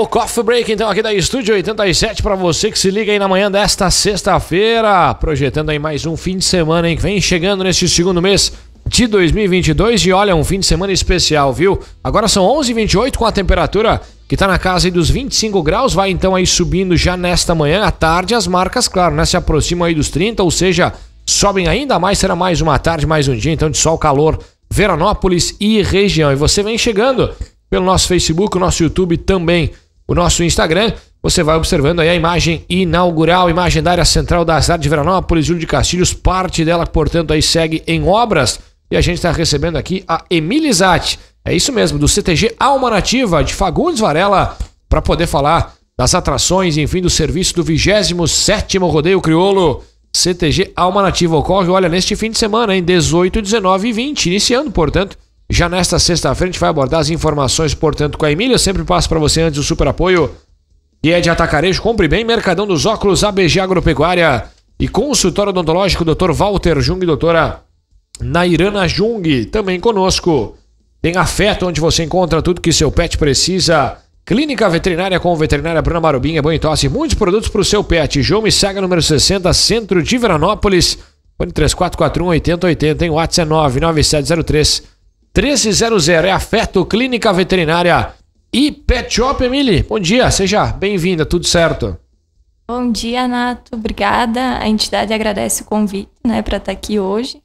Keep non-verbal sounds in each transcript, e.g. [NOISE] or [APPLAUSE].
o Coffee Break, então, aqui da Estúdio 87, para você que se liga aí na manhã desta sexta-feira, projetando aí mais um fim de semana, hein, que vem chegando neste segundo mês de 2022 e olha, um fim de semana especial, viu? Agora são 11h28 com a temperatura que tá na casa aí dos 25 graus, vai então aí subindo já nesta manhã, à tarde as marcas, claro, né, se aproximam aí dos 30, ou seja, sobem ainda mais, será mais uma tarde, mais um dia então de sol, calor, Veranópolis e região. E você vem chegando pelo nosso Facebook, nosso YouTube também o nosso Instagram. Você vai observando aí a imagem inaugural, imagem da área central da cidade de Veranópolis, Júlio de Castilhos, parte dela, portanto, aí segue em obras. E a gente está recebendo aqui a Emilizate, é isso mesmo, do CTG Alma Nativa, de Fagundes Varela, para poder falar das atrações, enfim, do serviço do 27 Rodeio Criolo. CTG Alma Nativa ocorre, olha, neste fim de semana, em 18, 19 e 20, iniciando, portanto, já nesta sexta-feira a gente vai abordar as informações, portanto, com a Emília. Eu sempre passo para você antes o super apoio que é de atacarejo. Compre bem, Mercadão dos Óculos, ABG Agropecuária e consultório odontológico Dr. Walter Jung e doutora Nairana Jung. Também conosco. Tem afeto onde você encontra tudo que seu pet precisa. Clínica Veterinária com Veterinária Bruna Marubinha, é banho e tosse, muitos produtos para o seu pet. João Missaga, número 60, centro de Veranópolis. Fone 3441 8080, em WhatsApp 99703 é 1300. É afeto Clínica Veterinária e Pet Shop, Emily. Bom dia, seja bem-vinda, tudo certo? Bom dia, Nato. Obrigada. A entidade agradece o convite né, para estar tá aqui hoje.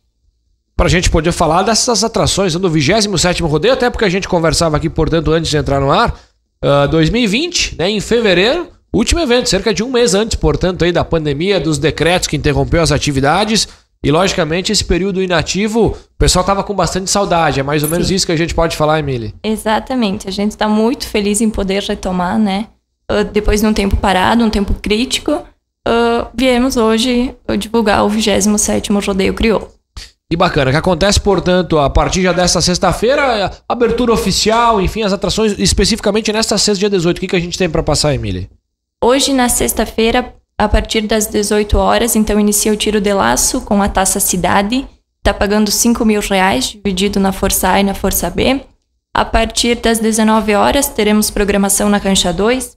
Para a gente poder falar dessas atrações do 27 rodeio, até porque a gente conversava aqui, portanto, antes de entrar no ar, uh, ah, 2020, né, em fevereiro, último evento, cerca de um mês antes, portanto, aí da pandemia, dos decretos que interrompeu as atividades. E logicamente esse período inativo, o pessoal estava com bastante saudade. É mais ou menos Sim. isso que a gente pode falar, Emily. Exatamente. A gente está muito feliz em poder retomar, né? Uh, depois de um tempo parado, um tempo crítico, uh, viemos hoje ah, divulgar o 27º Rodeio Crioulo. Que bacana, O que acontece, portanto, a partir já desta sexta-feira, abertura oficial, enfim, as atrações, especificamente nesta sexta, dia 18. O que, que a gente tem para passar, Emily? Hoje, na sexta-feira, a partir das 18 horas, então inicia o tiro de laço com a taça cidade, está pagando 5 mil reais, dividido na Força A e na Força B. A partir das 19 horas, teremos programação na Cancha 2, uh,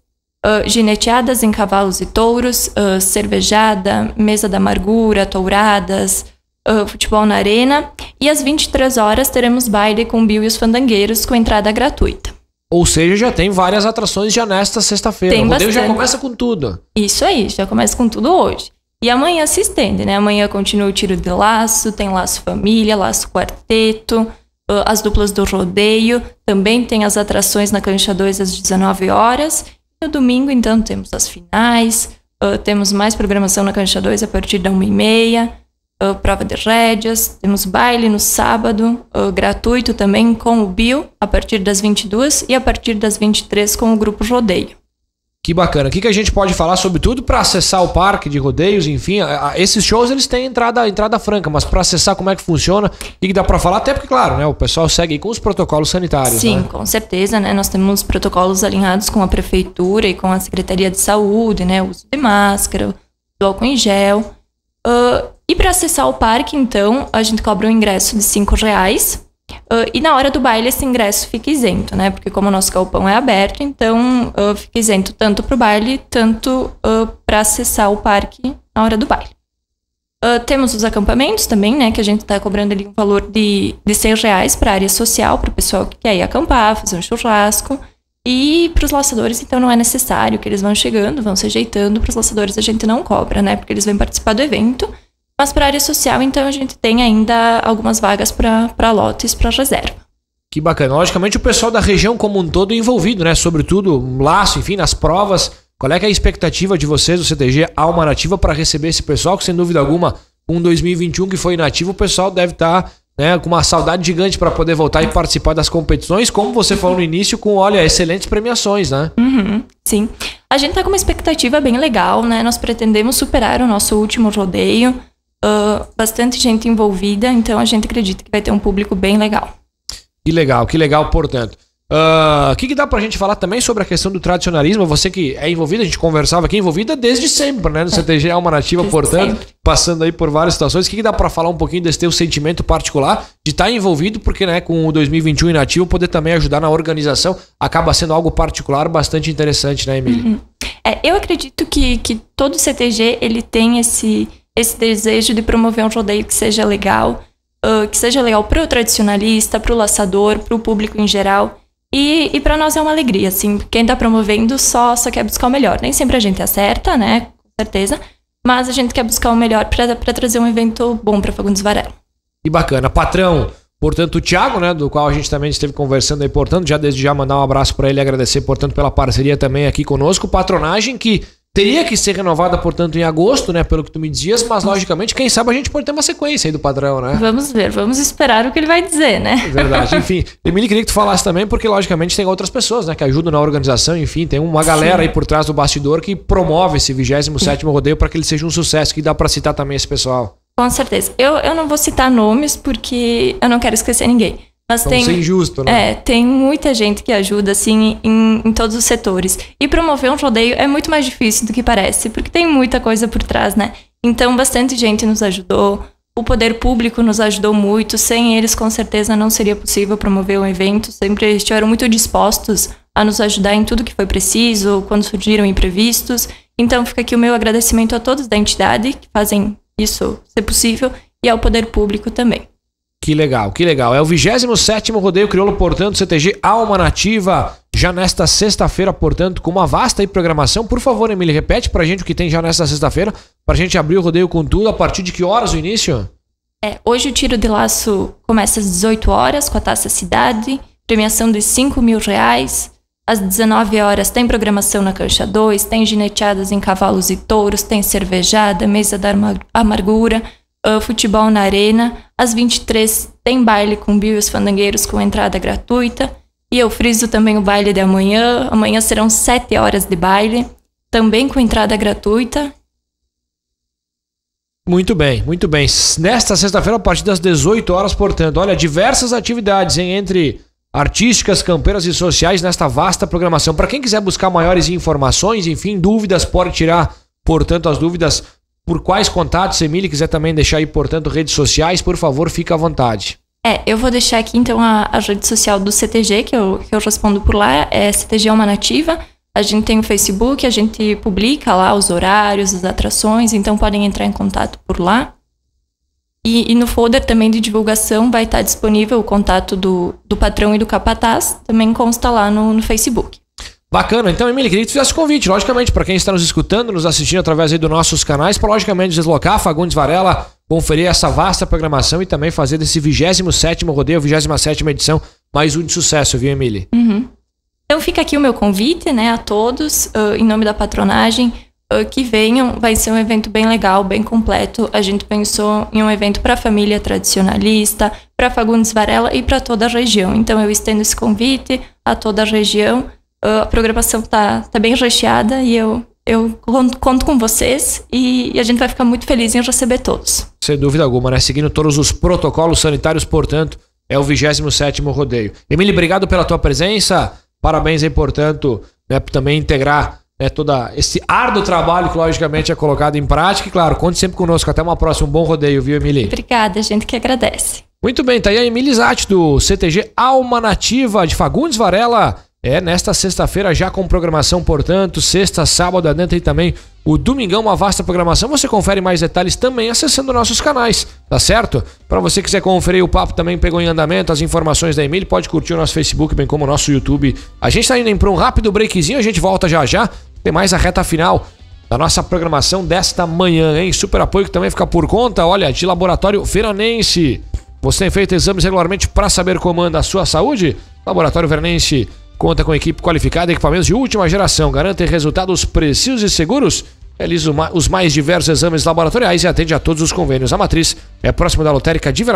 ah, gineteadas em cavalos e touros, uh, cervejada, mesa da amargura, touradas, uh, futebol na arena. E às 23 horas, teremos baile com Bill e os Fandangueiros, com entrada gratuita. Ou seja, já tem várias atrações já nesta sexta-feira. O rodeio já começa com tudo. Isso aí, já começa com tudo hoje. E amanhã se estende, né? Amanhã continua o tiro de laço, tem laço família, laço quarteto, as duplas do rodeio, também tem as atrações na cancha 2 às 19 horas. no domingo, então, temos as finais, temos mais programação na cancha 2 a partir da 1h30 uh, prova de rédeas, temos baile no sábado, uh, gratuito também com o Bio, a partir das 22 e a partir das 23 com o grupo Rodeio. Que bacana. O que, que a gente pode falar sobre tudo para acessar o parque de rodeios, enfim, a, a, esses shows eles têm entrada, entrada franca, mas para acessar como é que funciona, o que, que dá para falar? Até porque, claro, né, o pessoal segue com os protocolos sanitários. Sim, né? com certeza, né? Nós temos protocolos alinhados com a prefeitura e com a Secretaria de Saúde, né? O uso de máscara, do álcool em gel. Uh, e para acessar o parque, então, a gente cobra um ingresso de cinco reais. Uh, e na hora do baile esse ingresso fica isento, né? Porque como o nosso galpão é aberto, então uh, fica isento tanto para o baile, tanto uh, ah, para acessar o parque na hora do baile. temos os acampamentos também, né? Que a gente está cobrando ali um valor de, de 100 reais para a área social, para o pessoal que quer ir acampar, fazer um churrasco. E para os laçadores, então, não é necessário que eles vão chegando, vão se ajeitando. Para os laçadores, a gente não cobra, né? Porque eles vêm participar do evento. Mas para a área social, então, a gente tem ainda algumas vagas para lotes, para reserva. Que bacana. Logicamente, o pessoal da região como um todo envolvido, né? Sobretudo, um laço, enfim, nas provas. Qual é, é a expectativa de vocês, do CTG Alma Nativa, para receber esse pessoal? Que, sem dúvida alguma, um 2021 que foi inativo, o pessoal deve estar tá, né, com uma saudade gigante para poder voltar e participar das competições, como você falou no início, com, olha, excelentes premiações, né? Uhum, sim. A gente está com uma expectativa bem legal, né? Nós pretendemos superar o nosso último rodeio uh, bastante gente envolvida, então a gente acredita que vai ter um público bem legal. Que legal, que legal, portanto. O uh, que, que dá pra gente falar também sobre a questão do tradicionalismo? Você que é envolvida, a gente conversava aqui, envolvida desde sempre, né? No é. CTG Alma Nativa, desde portanto, sempre. passando aí por várias situações. O que, que dá para falar um pouquinho desse teu sentimento particular de estar tá envolvido, porque né, com o 2021 inativo, poder também ajudar na organização acaba sendo algo particular bastante interessante, né, Emília? Uhum. É, eu acredito que, que todo CTG ele tem esse esse desejo de promover um rodeio que seja legal, uh, que seja legal para o tradicionalista, para o laçador, para o público em geral. E, e para nós é uma alegria, assim, quem está promovendo só, só quer buscar o melhor. Nem sempre a gente acerta, né? Com certeza. Mas a gente quer buscar o melhor para trazer um evento bom para Fagundes Varela. E bacana. Patrão, portanto, o Thiago, né, do qual a gente também esteve conversando aí, portanto, já desde já mandar um abraço para ele e agradecer, portanto, pela parceria também aqui conosco. Patronagem que Teria que ser renovada, portanto, em agosto, né? Pelo que tu me dizias, mas uhum. logicamente, quem sabe a gente pode ter uma sequência aí do padrão, né? Vamos ver, vamos esperar o que ele vai dizer, né? É verdade, [LAUGHS] enfim. Emílio, queria que tu falasse também, porque logicamente tem outras pessoas, né? Que ajudam na organização, enfim, tem uma galera Sim. aí por trás do bastidor que promove esse 27 rodeio para que ele seja um sucesso, que dá para citar também esse pessoal. Com certeza. Eu, eu não vou citar nomes porque eu não quero esquecer ninguém. Mas então, tem, isso é injusto, né? É, tem muita gente que ajuda, assim, em, em todos os setores. E promover um rodeio é muito mais difícil do que parece, porque tem muita coisa por trás, né? Então, bastante gente nos ajudou, o poder público nos ajudou muito. Sem eles, com certeza, não seria possível promover um evento. Sempre estiveram muito dispostos a nos ajudar em tudo que foi preciso, quando surgiram imprevistos. Então, fica aqui o meu agradecimento a todos da entidade que fazem isso ser possível e ao poder público também. Que legal, que legal. É o 27º Rodeio Crioulo, portanto, CTG Alma Nativa, já nesta sexta-feira, portanto, com uma vasta programação. Por favor, Emílio, repete pra gente o que tem já nesta sexta-feira, pra gente abrir o rodeio com tudo. A partir de que horas o início? É, hoje o tiro de laço começa às 18 horas com a Taça Cidade, premiação dos 5 mil reais. Às 19 horas tem programação na Cancha 2, tem gineteadas em cavalos e touros, tem cervejada, mesa da amargura, uh, Futebol na Arena. Às 23 tem baile com Bill e os Fandangueiros com entrada gratuita. E eu friso também o baile de amanhã. Amanhã serão 7 horas de baile, também com entrada gratuita. Muito bem, muito bem. Nesta sexta-feira, a partir das 18 horas, portanto, olha, diversas atividades hein, entre artísticas, campeiras e sociais nesta vasta programação. Para quem quiser buscar maiores informações, enfim, dúvidas, pode tirar, portanto, as dúvidas por quais contatos, se Emília quiser também deixar aí, portanto, redes sociais, por favor, fica à vontade. É, eu vou deixar aqui então a, a rede social do CTG, que eu, que eu respondo por lá, é CTG é uma Nativa. A gente tem o Facebook, a gente publica lá os horários, as atrações, então podem entrar em contato por lá. E, e no folder também de divulgação vai estar disponível o contato do, do patrão e do capataz, também consta lá no, no Facebook. Bacana, então, Emília, queria que tu fizesse convite, logicamente, para quem está nos escutando, nos assistindo através aí dos nossos canais, para logicamente deslocar Fagundes Varela, conferir essa vasta programação e também fazer desse 27 rodeio, 27 edição, mais um de sucesso, viu, Emília? Uhum. Então fica aqui o meu convite, né, a todos, uh, em nome da patronagem, uh, que venham. Vai ser um evento bem legal, bem completo. A gente pensou em um evento para a família tradicionalista, para Fagundes Varela e para toda a região. Então eu estendo esse convite a toda a região a programação tá, tá bem recheada e eu, eu conto com vocês e, e a gente vai ficar muito feliz em receber todos. Sem dúvida alguma, né? Seguindo todos os protocolos sanitários, portanto, é o 27º rodeio. Emílio, obrigado pela tua presença. Parabéns aí, portanto, né, por também integrar né, todo esse árduo trabalho que, logicamente, é colocado em prática. E, claro, conte sempre conosco. Até uma próxima. Um bom rodeio, viu, Emily? Obrigada, gente que agradece. Muito bem, tá aí a Emily Zatti, do CTG Alma Nativa, de Fagundes Varela. É nesta sexta-feira, já com programação, portanto, sexta, sábado adentro e também o domingão, uma vasta programação. Você confere mais detalhes também acessando nossos canais, tá certo? Para você quiser conferir o papo também pegou em andamento, as informações da Emília, pode curtir o nosso Facebook, bem como o nosso YouTube. A gente tá indo em para um rápido breakzinho, a gente volta já já. Tem mais a reta final da nossa programação desta manhã, hein? Super apoio que também fica por conta, olha, de Laboratório Veranense. Você tem feito exames regularmente para saber como anda a sua saúde? Laboratório Veranense Conta com equipe qualificada e equipamentos de última geração. Garante resultados precisos e seguros. Realiza os mais diversos exames laboratoriais e atende a todos os convênios. A matriz é próxima da lotérica de Veranópolis.